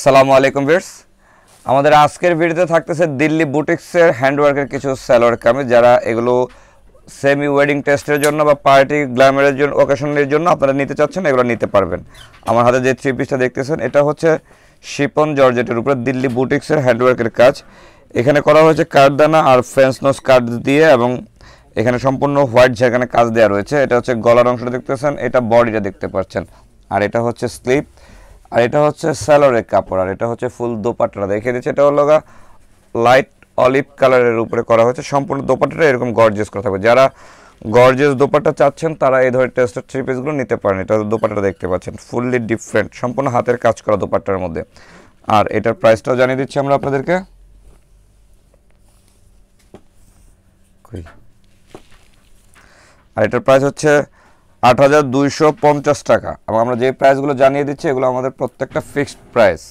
সালামু আলাইকুম ভিউয়ার্স আমাদের আজকের ভিডিওতে থাকতেছে দিল্লি বুটিক্সের হ্যান্ডওয়ার্কের কিছু স্যালোয়ার কামিজ যারা এগুলো সেমি ওয়েডিং টেস্টের জন্য বা পার্টি গ্ল্যামারের জন্য ওকেশনের জন্য আপনারা নিতে চাচ্ছেন এগুলো নিতে পারবেন আমার হাতে যে থ্রি পিসটা দেখতেছেন এটা হচ্ছে শিপন জর্জেটের উপরে দিল্লি বুটিক্সের হ্যান্ডওয়ার্কের কাজ এখানে করা হয়েছে কাঠদানা আর ফেন্সনোস কাঠ দিয়ে এবং এখানে সম্পূর্ণ হোয়াইট যেখানে কাজ দেওয়া রয়েছে এটা হচ্ছে গলার অংশটা দেখতেছেন এটা বডিটা দেখতে পাচ্ছেন আর এটা হচ্ছে স্লিপ আর এটা হচ্ছে স্যালোরের কাপড় আর এটা হচ্ছে ফুল দোপাটা দেখে দিচ্ছে এটা হলো লাইট অলিভ কালারের উপরে করা হয়েছে সম্পূর্ণ দোপাট্টাটা এরকম গর্জেস করা থাকবে যারা গর্জেস দোপাট্টা চাচ্ছেন তারা এই ধরনের টেস্টের থ্রি পিসগুলো নিতে পারেন এটা দোপাট্টা দেখতে পাচ্ছেন ফুললি ডিফারেন্ট সম্পূর্ণ হাতের কাজ করা দোপাট্টার মধ্যে আর এটার প্রাইসটাও জানিয়ে দিচ্ছি আমরা আপনাদেরকে আর এটার প্রাইস হচ্ছে আট হাজার দুইশো পঞ্চাশ টাকা এবং আমরা যে প্রাইসগুলো জানিয়ে দিচ্ছি এগুলো আমাদের প্রত্যেকটা ফিক্সড প্রাইস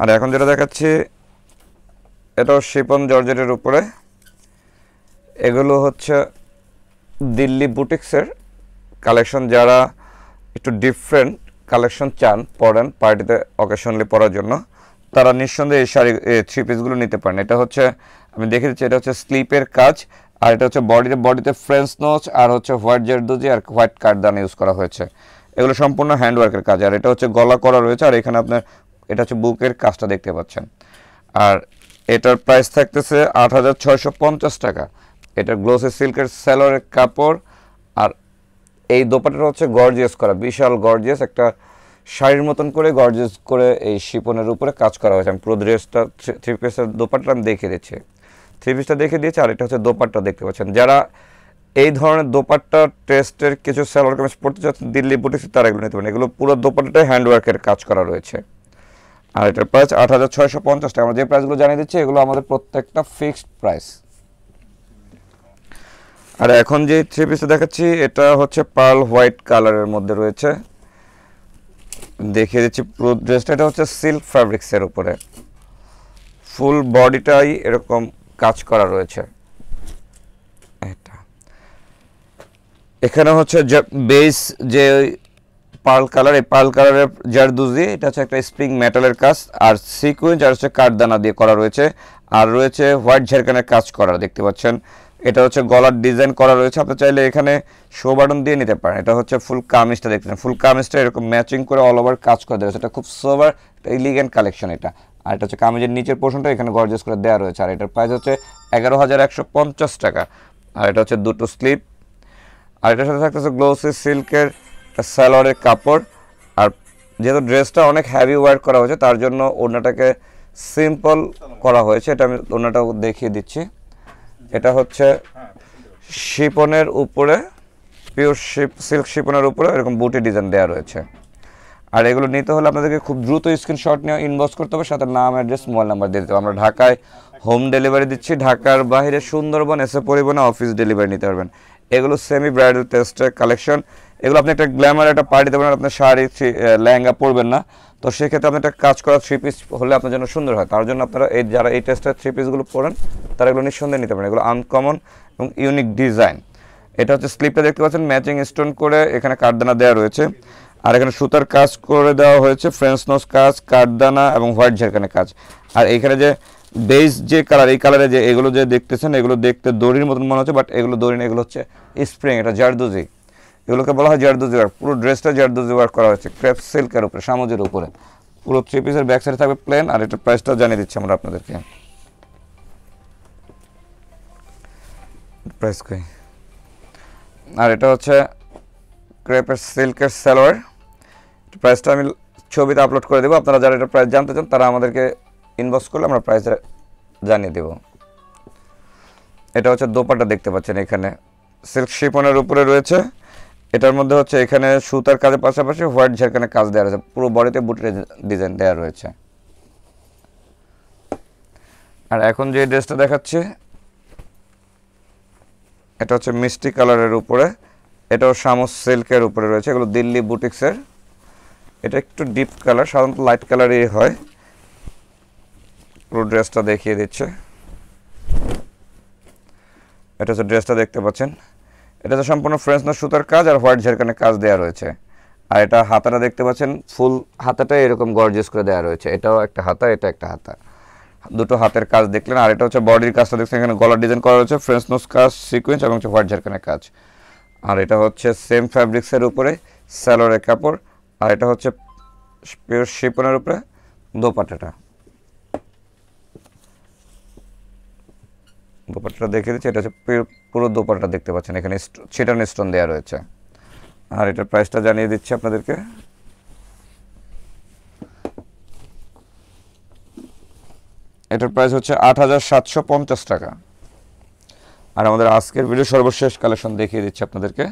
আর এখন যেটা দেখাচ্ছি এটাও শিপন জর্জেটের উপরে এগুলো হচ্ছে দিল্লি বুটিক্সের কালেকশন যারা একটু ডিফারেন্ট কালেকশন চান পড়েন পার্টিতে অকেশনালি পড়ার জন্য তারা নিঃসন্দেহে এই শাড়ি থ্রি পিসগুলো নিতে পারেন এটা হচ্ছে আমি দেখে দিচ্ছি এটা হচ্ছে স্লিপের কাজ আর এটা হচ্ছে বডিতে বডিতে ফ্রেন্স নোচ আর হচ্ছে হোয়াইট জেরদুজি আর হোয়াইট কাঠদান ইউজ করা হয়েছে এগুলো সম্পূর্ণ হ্যান্ডওয়ার্কের কাজ আর এটা হচ্ছে গলা করা রয়েছে আর এখানে আপনার এটা হচ্ছে বুকের কাজটা দেখতে পাচ্ছেন আর এটার প্রাইস থাকতেছে আট টাকা এটা গ্লোসে সিল্কের স্যালোরের কাপড় আর এই দোপাটাটা হচ্ছে গর্জিয়াস করা বিশাল গর্জিয়াস একটা শাড়ির মতন করে গর্জেস করে এই শিপনের উপরে কাজ করা হয়েছে আমি পুরো ড্রেসটা থ্রি পিসের দোপাট্টা আমি দেখে দিচ্ছি থ্রি পিসটা দেখে দিয়েছে আর এটা হচ্ছে দোপাট্টা দেখতে পাচ্ছেন যারা এই ধরনের দোপাট্টা টেস্টের কিছু স্যালোয়ার কামিজ পড়তে চাচ্ছেন দিল্লি বুটিক্সে তারা এগুলো নিতে পারেন এগুলো পুরো দোপাট্টাটাই হ্যান্ডওয়ার্কের কাজ করা রয়েছে আর এটার প্রাইস আট হাজার ছয়শো পঞ্চাশ টাকা আমরা যে প্রাইসগুলো জানিয়ে দিচ্ছি এগুলো আমাদের প্রত্যেকটা ফিক্সড প্রাইস আর এখন যে থ্রি পিসটা দেখাচ্ছি এটা হচ্ছে পার্ল হোয়াইট কালারের মধ্যে রয়েছে দেখিয়ে দিচ্ছি পুরো ড্রেসটা এটা হচ্ছে সিল্ক ফ্যাব্রিক্সের উপরে ফুল বডিটাই এরকম কাজ করা রয়েছে এটা এখানে হচ্ছে বেস যে পার্ল কালার এই পার্ল কালারের জারদুজি এটা হচ্ছে একটা স্প্রিং মেটালের কাজ আর সিকুয়েন্স আর হচ্ছে কাঠদানা দিয়ে করা রয়েছে আর রয়েছে হোয়াইট ঝেরকানের কাজ করা দেখতে পাচ্ছেন এটা হচ্ছে গলার ডিজাইন করা রয়েছে আপনি চাইলে এখানে শো বাটন দিয়ে নিতে পারেন এটা হচ্ছে ফুল কামিজটা দেখছেন ফুল কামিজটা এরকম ম্যাচিং করে অল ওভার কাজ করে দেওয়া এটা খুব সোভার ইলিগেন্ট কালেকশন এটা আর এটা হচ্ছে কামিজের নিচের পোর্শনটা এখানে গর্জেস করে দেওয়া রয়েছে আর এটার প্রাইস হচ্ছে এগারো হাজার একশো পঞ্চাশ টাকা আর এটা হচ্ছে দুটো স্লিপ আর এটার সাথে থাকতেছে গ্লোসি সিল্কের স্যালোয়ারের কাপড় আর যেহেতু ড্রেসটা অনেক হ্যাভি ওয়ার করা হয়েছে তার জন্য ওড়নাটাকে সিম্পল করা হয়েছে এটা আমি ওড়নাটাও দেখিয়ে দিচ্ছি এটা হচ্ছে শিপনের উপরে পিওর শিপ সিল্ক শিপনের উপরে এরকম বুটি ডিজাইন দেওয়া রয়েছে আর এগুলো নিতে হলে আপনাদেরকে খুব দ্রুত স্ক্রিনশট নিয়ে ইনবক্স করতে হবে সাথে নাম অ্যাড্রেস মোবাইল নাম্বার দিয়ে দিতে হবে আমরা ঢাকায় হোম ডেলিভারি দিচ্ছি ঢাকার বাইরে সুন্দরবন এসে পরিবহনে অফিস ডেলিভারি নিতে পারবেন এগুলো সেমি ব্রাইডাল টেস্টের কালেকশন এগুলো আপনি একটা গ্ল্যামার একটা পার্টি দেবেন আপনার শাড়ি লেহেঙ্গা পরবেন না তো সেক্ষেত্রে আপনি একটা কাজ করা থ্রি পিস হলে আপনার জন্য সুন্দর হয় তার জন্য আপনারা এই যারা এই টেস্টের থ্রি পিসগুলো পড়েন তারা এগুলো নিঃসন্দেহে নিতে পারেন এগুলো আনকমন এবং ইউনিক ডিজাইন এটা হচ্ছে স্লিপটা দেখতে পাচ্ছেন ম্যাচিং স্টোন করে এখানে কাঠদানা দেওয়া রয়েছে আর এখানে সুতার কাজ করে দেওয়া হয়েছে ফ্রেন্স নোস কাজ কাঠদানা এবং হোয়াইট ঝেরখানে কাজ আর এখানে যে বেস যে কালার এই কালারে যে এগুলো যে দেখতেছেন এগুলো দেখতে দড়ির মতন মনে হচ্ছে বাট এগুলো দড়ি না এগুলো হচ্ছে স্প্রিং এটা জারদুজি এগুলোকে বলা হয় জারদোজি ওয়ার্ক পুরো ড্রেসটা জারদোজি ওয়ার্ক করা হয়েছে ক্রেপ সিল্কের উপরে সামুজের উপরে পুরো থ্রি পিসের ব্যাক সাইডে থাকবে প্লেন আর এটার প্রাইসটাও জানিয়ে দিচ্ছি আমরা আপনাদেরকে প্রাইস কই আর এটা হচ্ছে ক্রেপের সিল্কের স্যালোয়ার প্রাইসটা আমি ছবিতে আপলোড করে দেবো আপনারা যারা এটা প্রাইস জানতে চান তারা আমাদেরকে ইনবক্স করলে আমরা প্রাইস জানিয়ে দেব এটা হচ্ছে দোপাটা দেখতে পাচ্ছেন এখানে সিল্ক শিপনের উপরে রয়েছে এটার মধ্যে হচ্ছে এখানে সুতার কাজের পাশাপাশি হোয়াইট ঝাড়খানে কাজ দেওয়া রয়েছে পুরো বডিতে বুটের ডিজাইন দেওয়া রয়েছে আর এখন যে ড্রেসটা দেখাচ্ছে এটা হচ্ছে মিষ্টি কালারের উপরে এটাও শামস সিল্কের উপরে রয়েছে এগুলো দিল্লি বুটিক্সের এটা একটু ডিপ কালার সাধারণত লাইট কালারই হয় পুরো ড্রেসটা দেখিয়ে দিচ্ছে এটা হচ্ছে ড্রেসটা দেখতে পাচ্ছেন এটা তো সম্পূর্ণ ফ্রেন্সনার সুতার কাজ আর হোয়াইট ঝাড়খানে কাজ দেওয়া রয়েছে আর এটা হাতাটা দেখতে পাচ্ছেন ফুল হাতাটা এরকম গর্জেস করে দেওয়া রয়েছে এটাও একটা হাতা এটা একটা হাতা দুটো হাতের কাজ দেখলেন আর এটা হচ্ছে বডির কাজটা দেখছেন এখানে গলার ডিজাইন করা রয়েছে ফ্রেন্স নোস কাজ সিকুয়েন্স এবং হচ্ছে হোয়াইট ঝেরকানের কাজ আর এটা হচ্ছে সেম ফ্যাব্রিক্সের উপরে স্যালোরের কাপড় আর এটা হচ্ছে পিওর শিপনের উপরে দোপাটাটা দোপাট্টা দেখে দিচ্ছি এটা হচ্ছে পুরো দোপাট্টা দেখতে পাচ্ছেন এখানে ছিটান স্টোন দেওয়া রয়েছে আর এটার প্রাইসটা জানিয়ে দিচ্ছি আপনাদেরকে এটার প্রাইস হচ্ছে আট টাকা আর আমাদের আজকের ভিডিও সর্বশেষ কালেকশন দেখিয়ে দিচ্ছি আপনাদেরকে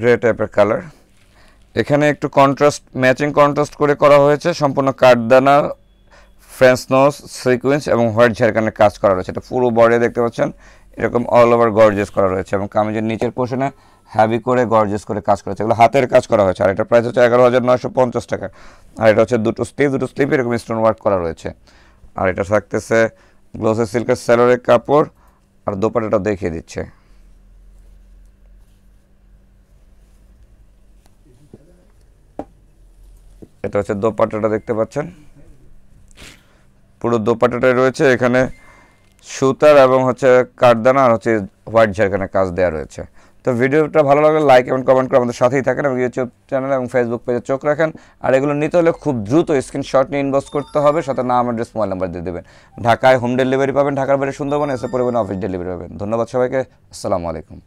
গ্রে টাইপের কালার এখানে একটু কন্ট্রাস্ট ম্যাচিং কন্ট্রাস্ট করে করা হয়েছে সম্পূর্ণ কাঠদানা ফ্রেঞ্চ নোস সিকুয়েন্স এবং হোয়াইট ঝাড়খানের কাজ করা রয়েছে এটা পুরো বডি দেখতে পাচ্ছেন এরকম অল ওভার গর্জেস করা রয়েছে এবং কামিজের নিচের পোষণে হ্যাভি করে গর্জেস করে কাজ করেছে এগুলো হাতের কাজ করা হয়েছে আর এটার প্রাইস হচ্ছে এগারো হাজার নয়শো পঞ্চাশ টাকা আর এটা হচ্ছে দুটো স্লিপ দুটো স্লিপ এরকম স্টোন ওয়ার্ক করা রয়েছে আর এটা থাকতেছে গ্লোসে সিল্কের স্যালোরের কাপড় আর দোপাটাটা দেখিয়ে দিচ্ছে এটা হচ্ছে দোপাটাটা দেখতে পাচ্ছেন পুরো দোপাটাটাই রয়েছে এখানে সুতার এবং হচ্ছে কাঠদানা আর হচ্ছে হোয়াইট ঝাড়খানে কাজ দেওয়া রয়েছে তো ভিডিওটা ভালো লাগলে লাইক এবং কমেন্ট করে আমাদের সাথেই থাকেন এবং ইউটিউব চ্যানেল এবং ফেসবুক পেজে চোখ রাখেন আর এগুলো নিতে হলে খুব দ্রুত স্ক্রিনশট নিয়ে ইনবক্স করতে হবে সাথে নাম অ্যাড্রেস মোবাইল নাম্বার দিয়ে দেবেন ঢাকায় হোম ডেলিভারি পাবেন ঢাকার বাইরে সুন্দরবন এসে পরিবহন অফিস ডেলিভারি পাবেন ধন্যবাদ সবাইকে আসসালামু আলাইকুম